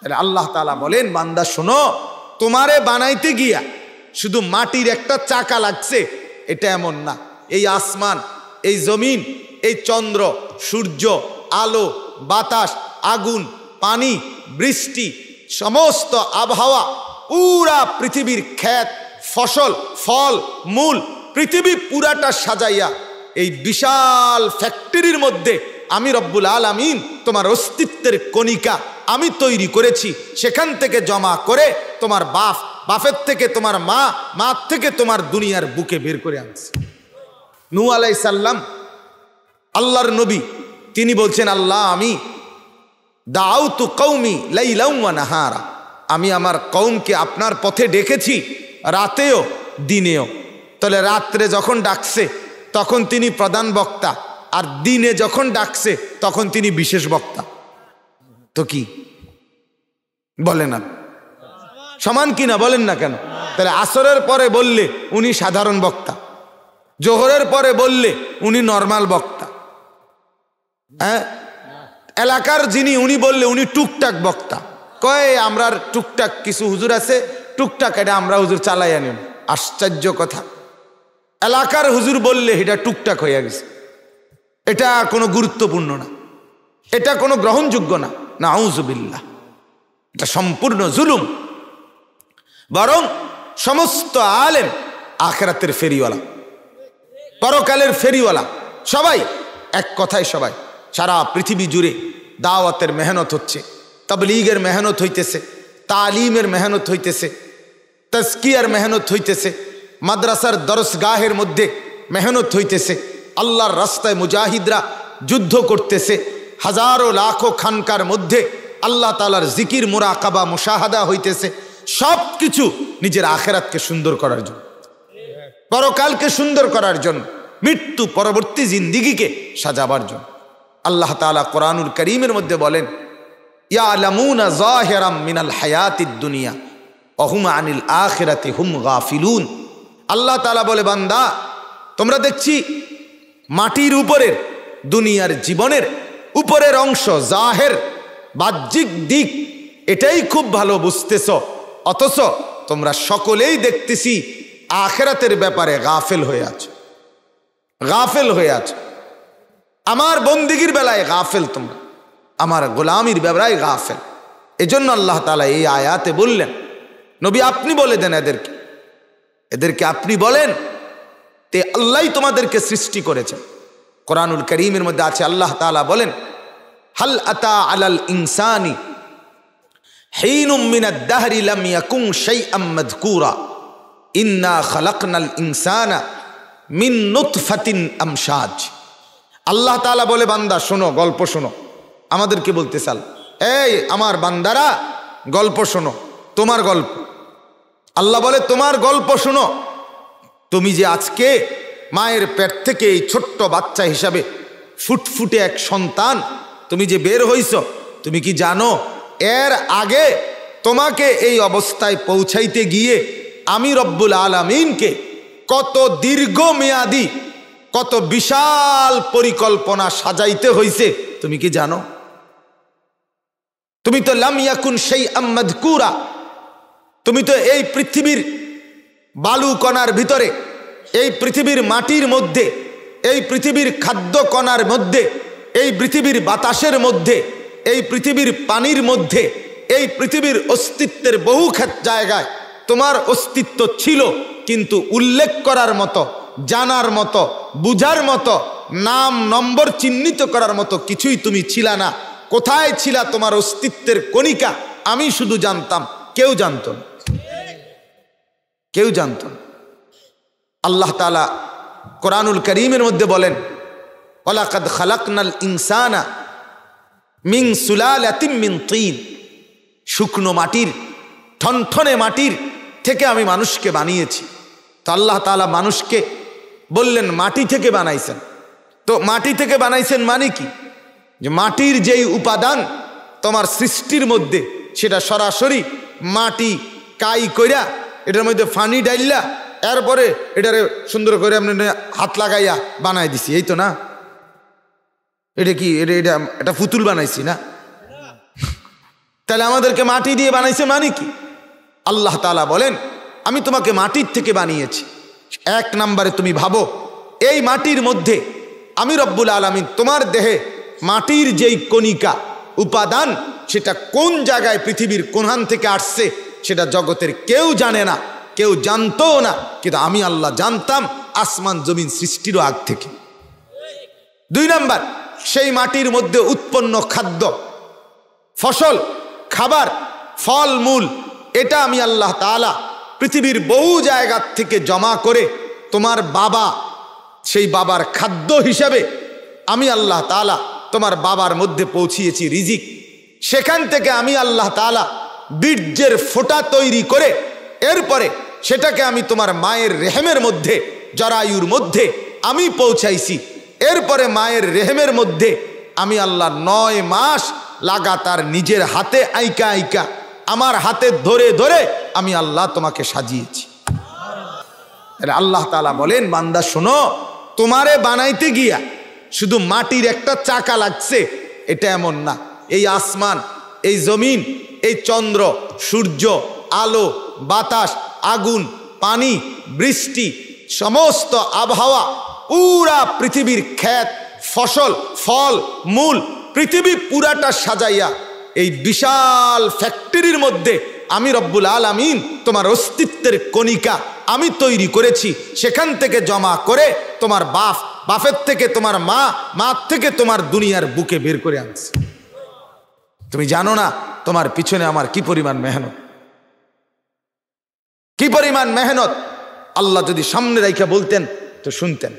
তাহলে আল্লাহ তালা বলেন বান্দা শোনো তোমারে বানাইতে গিয়া শুধু মাটির একটা চাকা লাগছে এটা এমন না এই আসমান এই জমিন এই চন্দ্র সূর্য আলো বাতাস আগুন পানি বৃষ্টি সমস্ত আবহাওয়া পুরা পৃথিবীর ক্ষেত ফসল ফল মূল পৃথিবী পুরাটা সাজাইয়া এই বিশাল ফ্যাক্টরির মধ্যে আমি রব্বুল আমিন তোমার অস্তিত্বের কণিকা আমি তৈরি করেছি সেখান থেকে জমা করে তোমার বাপ বাফের থেকে তোমার মা মা থেকে তোমার দুনিয়ার বুকে বের করে আনছে নু আলাই সাল্লাম আল্লাহর নবী তিনি বলছেন আল্লাহ আমি দাও তু কৌমি লাইলাউমা নাহারা আমি আমার কৌমকে আপনার পথে ডেকেছি রাতেও দিনেও তাহলে রাত্রে যখন ডাকছে তখন তিনি প্রধান বক্তা আর দিনে যখন ডাকছে তখন তিনি বিশেষ বক্তা তো কি বলে না সমান কিনা বলেন না কেন তাহলে আসরের পরে বললে উনি সাধারণ বক্তা জোহরের পরে বললে উনি নর্মাল বক্তা হ্যাঁ এলাকার যিনি উনি বললে উনি টুকটাক বক্তা কয়ে আমরার টুকটাক কিছু হুজুর আছে টুকটাক এটা আমরা হুজুর চালাই আনি আশ্চর্য কথা এলাকার হুজুর বললে এটা টুকটাক হয়ে গেছে এটা কোনো গুরুত্বপূর্ণ না এটা কোনো গ্রহণযোগ্য না না আউজবিল্লা এটা সম্পূর্ণ জুলুম বরং সমস্ত আলেম আখেরাতের ফেরিওয়ালা পরকালের ফেরিওয়ালা সবাই এক কথায় সবাই সারা পৃথিবী জুড়ে দাওয়াতের মেহনত হচ্ছে তবলিগের মেহনত হইতেছে তালিমের মেহনত হইতেছে তস্কিয়ার মেহনত হইতেছে মাদ্রাসার দরসগাহের মধ্যে মেহনত হইতেছে আল্লাহর রাস্তায় মুজাহিদরা যুদ্ধ করতেছে হাজারো লাখো খানকার মধ্যে আল্লাহ তালার জিকির মোরাকাবা মুশাহাদা হইতেছে সব কিছু নিজের আখেরাতকে সুন্দর করার জন্য পরকালকে সুন্দর করার জন্য মৃত্যু পরবর্তী জিন্দিগিকে সাজাবার জন্য আল্লাহ তালা কোরআনুল করিমের মধ্যে বলেন ইয়া জাহেরাম মিনাল দুনিয়া অহুম আনিল আখেরাতে হুম ফিলুন আল্লাহ তালা বলে বান্দা তোমরা দেখছি মাটির উপরের দুনিয়ার জীবনের উপরের অংশ জাহের বাহ্যিক দিক এটাই খুব ভালো বুঝতেছ অথচ তোমরা সকলেই দেখতেছি আখেরাতের ব্যাপারে গাফেল হয়ে আছো গাফেল হয়ে আছো আমার বন্দিগির বেলায় গাফেল তোমরা আমার গোলামির ব্যাপারে গাফেল এজন্য আল্লাহ তালা এই আয়াতে বললেন নবী আপনি বলে দেন এদেরকে এদেরকে আপনি বলেন তে আল্লাহ তোমাদেরকে সৃষ্টি করেছেন কোরআনুল করিমের মধ্যে আছে আল্লাহ তালা বলেন হাল আতা আলাল ইনসানি আল্লাহ তালা বলে বান্দা শোনো গল্প শোনো আমাদেরকে বলতে চাল এই আমার বান্দারা গল্প শোনো তোমার গল্প আল্লাহ বলে তোমার গল্প শোনো তুমি যে আজকে মায়ের পেট থেকে এই ছোট্ট বাচ্চা হিসাবে ফুটফুটে এক সন্তান তুমি যে বের হইছ তুমি কি জানো এর আগে তোমাকে এই অবস্থায় পৌঁছাইতে গিয়ে আমি রব্বুল আলমিনকে কত দীর্ঘমেয়াদী কত বিশাল পরিকল্পনা সাজাইতে হইছে তুমি কি জানো তুমি তো লামিয়াকুন সেই আম্মাদ কুরা তুমি তো এই পৃথিবীর বালু কণার ভিতরে এই পৃথিবীর মাটির মধ্যে এই পৃথিবীর খাদ্য কণার মধ্যে এই পৃথিবীর বাতাসের মধ্যে এই পৃথিবীর পানির মধ্যে এই পৃথিবীর অস্তিত্বের বহু ক্ষেত জায়গায় তোমার অস্তিত্ব ছিল কিন্তু উল্লেখ করার মতো জানার মতো বুঝার মতো নাম নম্বর চিহ্নিত করার মতো কিছুই তুমি ছিলা না কোথায় ছিলা তোমার অস্তিত্বের কণিকা আমি শুধু জানতাম কেউ জানত না কেউ জানত না আল্লাহ তালা কোরআনুল করিমের মধ্যে বলেন ওলাকাদ খালাকনাল ইনসানা মিং সুলাল মিন তিন শুকনো মাটির ঠনঠনে মাটির থেকে আমি মানুষকে বানিয়েছি তো আল্লাহ তালা মানুষকে বললেন মাটি থেকে বানাইছেন তো মাটি থেকে বানাইছেন মানে কি যে মাটির যেই উপাদান তোমার সৃষ্টির মধ্যে সেটা সরাসরি মাটি কাই কইরা এটার মধ্যে ফানি ডাইল্লা এরপরে এটারে সুন্দর করে আপনি হাত লাগাইয়া বানাই দিছি এই তো না এটা কি এটা এটা এটা ফুতুল বানাইছি না তাহলে আমাদেরকে মাটি দিয়ে বানাইছে মানে কি আল্লাহ তালা বলেন আমি তোমাকে মাটির থেকে বানিয়েছি এক নাম্বারে তুমি ভাবো এই মাটির মধ্যে আমি রব্বুল আলমিন তোমার দেহে মাটির যেই কণিকা উপাদান সেটা কোন জায়গায় পৃথিবীর কোনহান থেকে আসছে সেটা জগতের কেউ জানে না কেউ জানতো না কিন্তু আমি আল্লাহ জানতাম আসমান জমিন সৃষ্টিরও আগ থেকে দুই নাম্বার সেই মাটির মধ্যে উৎপন্ন খাদ্য ফসল খাবার ফল মূল এটা আমি আল্লাহ তালা পৃথিবীর বহু জায়গার থেকে জমা করে তোমার বাবা সেই বাবার খাদ্য হিসাবে আমি আল্লাহ তালা তোমার বাবার মধ্যে পৌঁছিয়েছি রিজিক সেখান থেকে আমি আল্লাহ তালা বীর্যের ফোটা তৈরি করে এরপরে সেটাকে আমি তোমার মায়ের রেহেমের মধ্যে জরায়ুর মধ্যে আমি পৌঁছাইছি এরপরে মায়ের রেহেমের মধ্যে আমি আল্লাহ নয় মাস লাগাতার নিজের হাতে আইকা আইকা আমার হাতে ধরে ধরে আমি আল্লাহ তোমাকে সাজিয়েছি আল্লাহ তালা বলেন বান্দা শোনো তোমারে বানাইতে গিয়া শুধু মাটির একটা চাকা লাগছে এটা এমন না এই আসমান এই জমিন এই চন্দ্র সূর্য আলো বাতাস আগুন পানি বৃষ্টি সমস্ত আবহাওয়া পুরা পৃথিবীর ক্ষেত ফসল ফল মূল পৃথিবী পুরাটা সাজাইয়া এই বিশাল ফ্যাক্টরির মধ্যে আমি রব্বুল আলামিন তোমার অস্তিত্বের কণিকা আমি তৈরি করেছি সেখান থেকে জমা করে তোমার বাফ বাফের থেকে তোমার মা মার থেকে তোমার দুনিয়ার বুকে বের করে আনছি তুমি জানো না তোমার পিছনে আমার কি পরিমাণ মেহনত কি পরিমাণ মেহনত আল্লাহ যদি সামনে রেখে বলতেন তো শুনতেন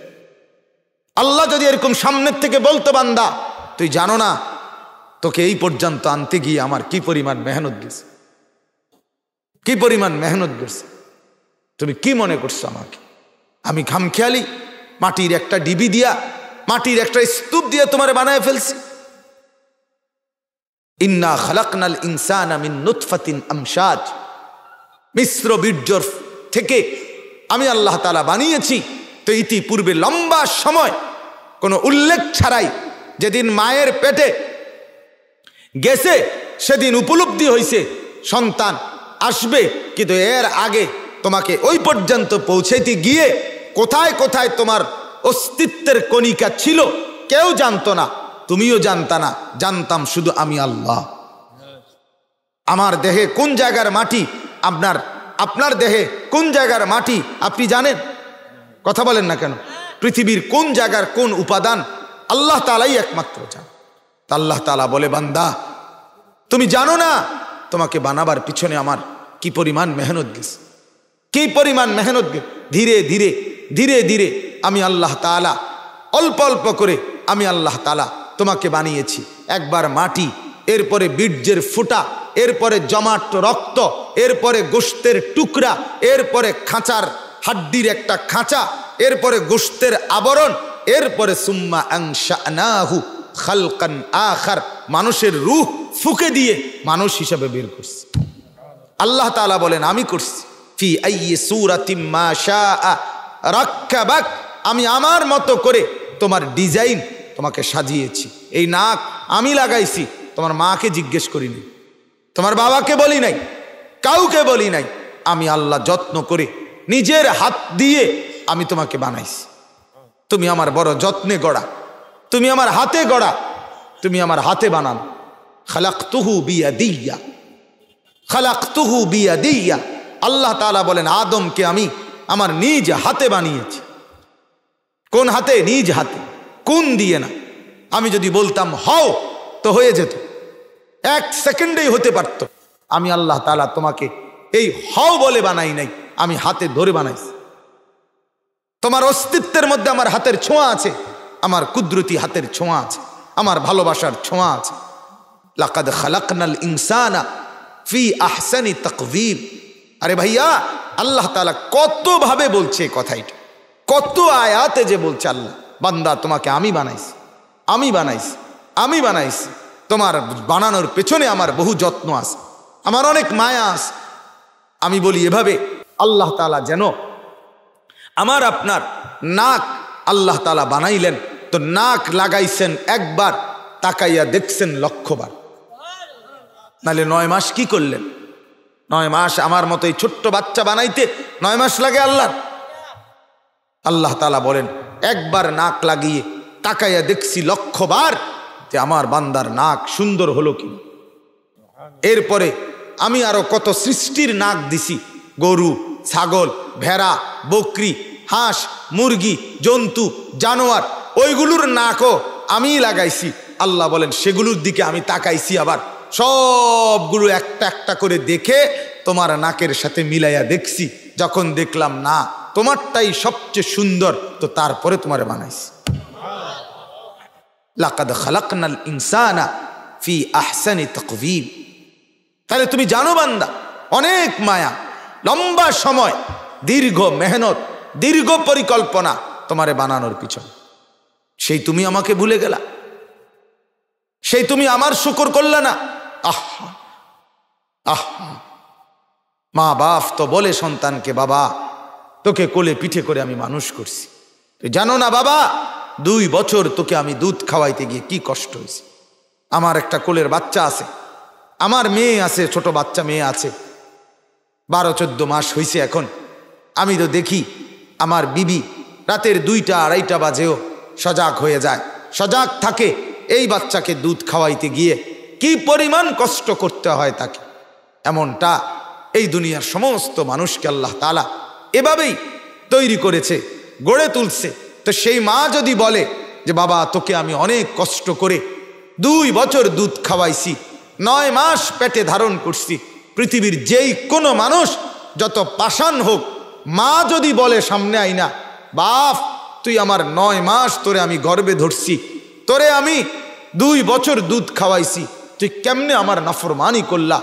আল্লাহ যদি এরকম সামনের থেকে বলতো বান্দা তুই জানো না তোকে এই পর্যন্ত আনতে গিয়ে আমার কি পরিমাণ মেহনত গেছে কি পরিমাণ মেহনত গেছে তুমি কি মনে করছো আমাকে আমি খামখেয়ালি মাটির একটা ডিবি দিয়া মাটির একটা স্তূপ দিয়ে তোমারে বানায় ফেলছি ইন্না খালাকনাল ইনসান আমিন নুৎফাতিন আমসাজ মিশ্র বীর্যর থেকে আমি আল্লাহ তালা বানিয়েছি তো ইতিপূর্বে লম্বা সময় কোনো উল্লেখ ছাড়াই যেদিন মায়ের পেটে গেছে সেদিন উপলব্ধি হয়েছে সন্তান আসবে কিন্তু এর আগে তোমাকে ওই পর্যন্ত পৌঁছেতে গিয়ে কোথায় কোথায় তোমার অস্তিত্বের কণিকা ছিল কেউ জানতো না তুমিও জানতা না জানতাম শুধু আমি আল্লাহ আমার দেহে কোন জায়গার মাটি আপনার আপনার দেহে কোন জায়গার মাটি আপনি জানেন কথা বলেন না কেন পৃথিবীর কোন জায়গার কোন উপাদান আল্লাহ তালাই একমাত্র জান আল্লাহ তালা বলে বান্দা তুমি জানো না তোমাকে বানাবার পিছনে আমার কি পরিমাণ মেহনত গেছে কি পরিমাণ মেহনত ধীরে ধীরে ধীরে ধীরে আমি আল্লাহ তালা অল্প অল্প করে আমি আল্লাহ তালা তোমাকে বানিয়েছি একবার মাটি এরপরে বীর্যের ফুটা এরপরে জমাট রক্ত এরপরে গোস্তের টুকরা এরপরে খাঁচার হাড্ডির একটা খাঁচা এরপরে গোস্তের আবরণ এরপরে সুম্মা আংশাহু খালকান আখার মানুষের রুহ ফুকে দিয়ে মানুষ হিসাবে বের করছে আল্লাহ তালা বলেন আমি করছি ফি আইয়ে সুরাতিম্মা শাহ বাক আমি আমার মতো করে তোমার ডিজাইন তোমাকে সাজিয়েছি এই নাক আমি লাগাইছি তোমার মাকে জিজ্ঞেস করিনি তোমার বাবাকে বলি নাই কাউকে বলি নাই আমি আল্লাহ যত্ন করে নিজের হাত দিয়ে আমি তোমাকে বানাইছি তুমি আমার বড় যত্নে গড়া তুমি আমার হাতে গড়া তুমি আমার হাতে বানান খালাক তুহু বিয়া দিয়া খালাক তুহু বিয়া দিয়া আল্লাহ তালা বলেন আদমকে আমি আমার নিজ হাতে বানিয়েছি কোন হাতে নিজ হাতে কোন দিয়ে না আমি যদি বলতাম হও তো হয়ে যেত এক সেকেন্ডেই হতে পারত আমি আল্লাহ তালা তোমাকে এই হও বলে বানাই নাই আমি হাতে ধরে বানাইছি তোমার অস্তিত্বের মধ্যে আমার হাতের ছোঁয়া আছে আমার কুদরতি হাতের ছোঁয়া আছে আমার ভালোবাসার ছোঁয়া আছে লাকাদ খালাকনাল ইনসানা ফি আহসানি তকভিব আরে ভাইয়া আল্লাহ তালা কতভাবে বলছে কথাইটা কত আয়াতে যে বলছে আল্লাহ বান্দা তোমাকে আমি বানাইছি আমি বানাইছি আমি বানাইছি তোমার বানানোর পেছনে আমার বহু যত্ন আস আমার অনেক মায়া আস আমি বলি এভাবে আল্লাহ তালা যেন আমার আপনার নাক আল্লাহ তালা বানাইলেন তো নাক লাগাইছেন একবার তাকাইয়া দেখছেন লক্ষ্যবার নালে নয় মাস কি করলেন নয় মাস আমার মতো এই ছোট্ট বাচ্চা বানাইতে নয় মাস লাগে আল্লাহ আল্লাহ তালা বলেন একবার নাক লাগিয়ে তাকাইয়া দেখছি লক্ষবার যে আমার বান্দার নাক সুন্দর হলো কি এরপরে আমি আরো কত সৃষ্টির নাক দিছি গরু ছাগল ভেড়া বকরি হাঁস মুরগি জন্তু জানোয়ার ওইগুলোর নাকও আমি লাগাইছি আল্লাহ বলেন সেগুলোর দিকে আমি তাকাইছি আবার সবগুলো একটা একটা করে দেখে তোমার নাকের সাথে মিলাইয়া দেখছি যখন দেখলাম না তোমারটাই সবচেয়ে সুন্দর তো তারপরে তোমারে বানাইছি লাকাদ খালাকনাল ইনসানা ফি আহসানি তকবিব তাহলে তুমি জানো বান্দা অনেক মায়া লম্বা সময় দীর্ঘ মেহনত দীর্ঘ পরিকল্পনা তোমারে বানানোর পিছনে সেই তুমি আমাকে ভুলে গেলা সেই তুমি আমার শুকর করলে না আহ আহ মা বাপ তো বলে সন্তানকে বাবা তোকে কোলে পিঠে করে আমি মানুষ করছি তুই জানো না বাবা দুই বছর তোকে আমি দুধ খাওয়াইতে গিয়ে কি কষ্ট হয়েছে আমার একটা কোলের বাচ্চা আছে আমার মেয়ে আছে ছোট বাচ্চা মেয়ে আছে বারো চোদ্দ মাস হয়েছে এখন আমি তো দেখি আমার বিবি রাতের দুইটা আড়াইটা বাজেও সজাগ হয়ে যায় সজাগ থাকে এই বাচ্চাকে দুধ খাওয়াইতে গিয়ে কি পরিমাণ কষ্ট করতে হয় তাকে এমনটা এই দুনিয়ার সমস্ত মানুষকে আল্লাহ তালা এভাবেই তৈরি করেছে গড়ে তুলছে তো সেই মা যদি বলে যে বাবা তোকে আমি অনেক কষ্ট করে দুই বছর দুধ খাওয়াইছি নয় মাস পেটে ধারণ করছি পৃথিবীর যেই কোনো মানুষ যত পাষাণ হোক মা যদি বলে সামনে আইনা বাপ তুই আমার নয় মাস তোরে আমি গর্বে ধরছি তোরে আমি দুই বছর দুধ খাওয়াইছি তুই কেমনে আমার নাফরমানি করলা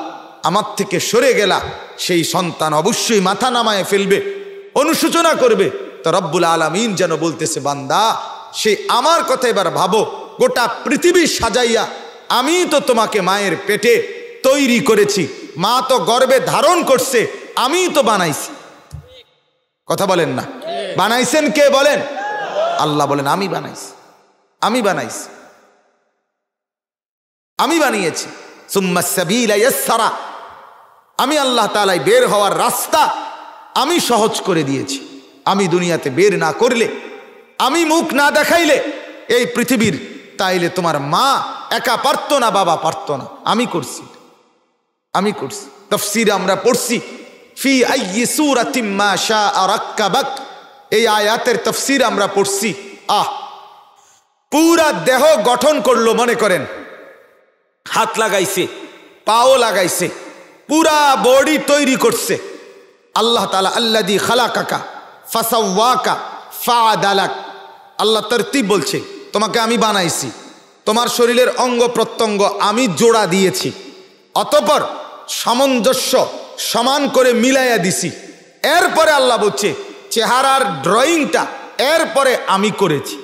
আমার থেকে সরে গেলা সেই সন্তান অবশ্যই মাথা নামায় ফেলবে অনুশোচনা করবে তো রব্বুল আলমিন যেন বলতেছে বান্দা সেই আমার কথা এবার ভাবো গোটা পৃথিবী সাজাইয়া আমি তো তোমাকে মায়ের পেটে তৈরি করেছি মা তো গর্বে ধারণ করছে আমি তো বানাইছি কথা বলেন না বানাইছেন কে বলেন আল্লাহ বলেন আমি বানাইছি আমি বানাইছি আমি বানিয়েছি সুম্মা সাবিলা ইয়াসসারা আমি আল্লাহ তালায় বের হওয়ার রাস্তা আমি সহজ করে দিয়েছি আমি দুনিয়াতে বের না করলে আমি মুখ না দেখাইলে এই পৃথিবীর তাইলে তোমার মা একা পারত না বাবা পারত না আমি করছি আমি করছি তফসির আমরা পড়ছি ফি আইসুরাতিম্মা শাহ আরাক্কাবাক এই আয়াতের তফসির আমরা পড়ছি আহ পুরা দেহ গঠন করলো মনে করেন হাত লাগাইছে পাও লাগাইছে পুরা বডি তৈরি করছে আল্লাহ তালা আল্লা দি খালাকাকা ফাসাওয়াকা দালাক আল্লাহ তরতিব বলছে তোমাকে আমি বানাইছি তোমার শরীরের অঙ্গ প্রত্যঙ্গ আমি জোড়া দিয়েছি অতপর সামঞ্জস্য সমান করে মিলাইয়া দিছি এরপরে আল্লাহ বলছে চেহারার ড্রয়িংটা এরপরে আমি করেছি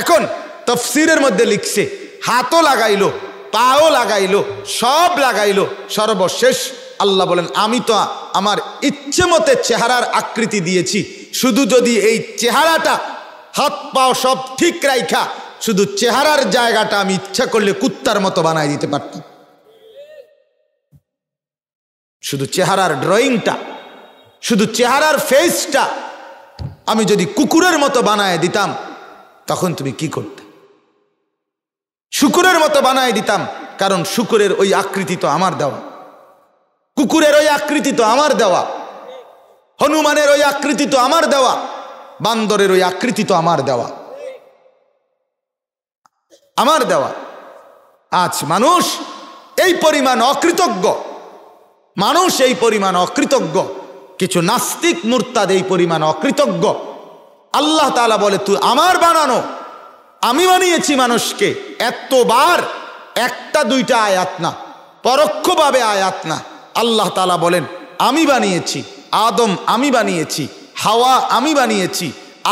এখন তফসিরের মধ্যে লিখছে হাতও লাগাইলো পাও লাগাইলো সব লাগাইলো সর্বশেষ আল্লাহ বলেন আমি তো আমার ইচ্ছে মতে চেহারার আকৃতি দিয়েছি শুধু যদি এই চেহারাটা হাত পাও সব ঠিক রাইখা শুধু চেহারার জায়গাটা আমি ইচ্ছা করলে কুত্তার মতো বানায় দিতে পারতাম শুধু চেহারার ড্রয়িংটা শুধু চেহারার ফেসটা আমি যদি কুকুরের মতো বানায় দিতাম তখন তুমি কি করতে শুকুরের মতো বানাই দিতাম কারণ শুকুরের ওই আকৃতি তো আমার দেওয়া কুকুরের ওই আকৃতি তো আমার দেওয়া হনুমানের ওই আকৃতি তো আমার দেওয়া বান্দরের ওই আকৃতি তো আমার দেওয়া আমার দেওয়া আজ মানুষ এই পরিমাণ অকৃতজ্ঞ মানুষ এই পরিমাণ অকৃতজ্ঞ কিছু নাস্তিক মূর্তাদ এই পরিমাণ অকৃতজ্ঞ আল্লাহ তালা বলে তুই আমার বানানো আমি বানিয়েছি মানুষকে এতবার একটা দুইটা আয়াত না পরোক্ষভাবে আয়াত না আল্লাহ তালা বলেন আমি বানিয়েছি আদম আমি বানিয়েছি হাওয়া আমি বানিয়েছি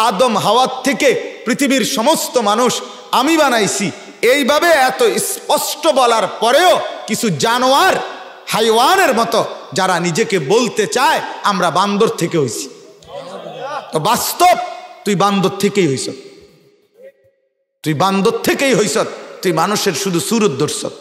আদম হাওয়ার থেকে পৃথিবীর সমস্ত মানুষ আমি বানাইছি এইভাবে এত স্পষ্ট বলার পরেও কিছু জানোয়ার হাইওয়ানের মতো যারা নিজেকে বলতে চায় আমরা বান্দর থেকে হইছি তো বাস্তব তুই বান্দর থেকেই হইছ তুই বান্দর থেকেই হইসত তুই মানুষের শুধু সুরদর্শক